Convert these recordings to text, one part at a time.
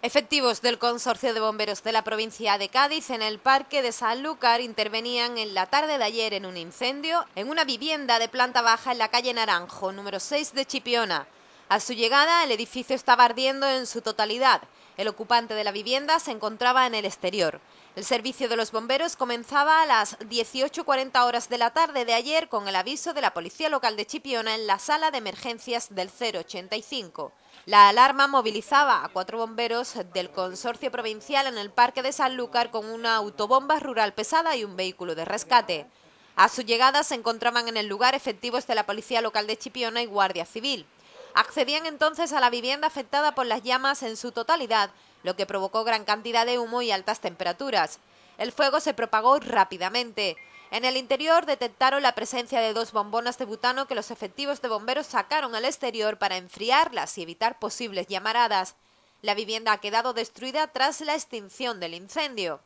Efectivos del Consorcio de Bomberos de la provincia de Cádiz en el Parque de Sanlúcar intervenían en la tarde de ayer en un incendio en una vivienda de planta baja en la calle Naranjo, número 6 de Chipiona. A su llegada, el edificio estaba ardiendo en su totalidad. El ocupante de la vivienda se encontraba en el exterior. El servicio de los bomberos comenzaba a las 18.40 horas de la tarde de ayer con el aviso de la Policía Local de Chipiona en la sala de emergencias del 085. La alarma movilizaba a cuatro bomberos del consorcio provincial en el Parque de Sanlúcar con una autobomba rural pesada y un vehículo de rescate. A su llegada se encontraban en el lugar efectivos de la Policía Local de Chipiona y Guardia Civil accedían entonces a la vivienda afectada por las llamas en su totalidad, lo que provocó gran cantidad de humo y altas temperaturas. El fuego se propagó rápidamente. En el interior detectaron la presencia de dos bombonas de butano que los efectivos de bomberos sacaron al exterior para enfriarlas y evitar posibles llamaradas. La vivienda ha quedado destruida tras la extinción del incendio.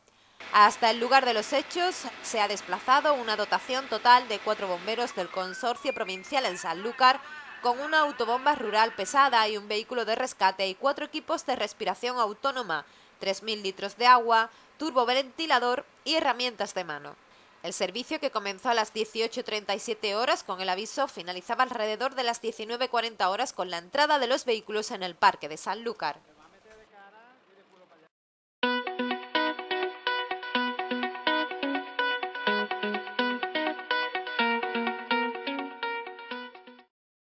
Hasta el lugar de los hechos se ha desplazado una dotación total de cuatro bomberos del Consorcio Provincial en Sanlúcar con una autobomba rural pesada y un vehículo de rescate y cuatro equipos de respiración autónoma, 3.000 litros de agua, turboventilador y herramientas de mano. El servicio, que comenzó a las 18.37 horas con el aviso, finalizaba alrededor de las 19.40 horas con la entrada de los vehículos en el Parque de Sanlúcar.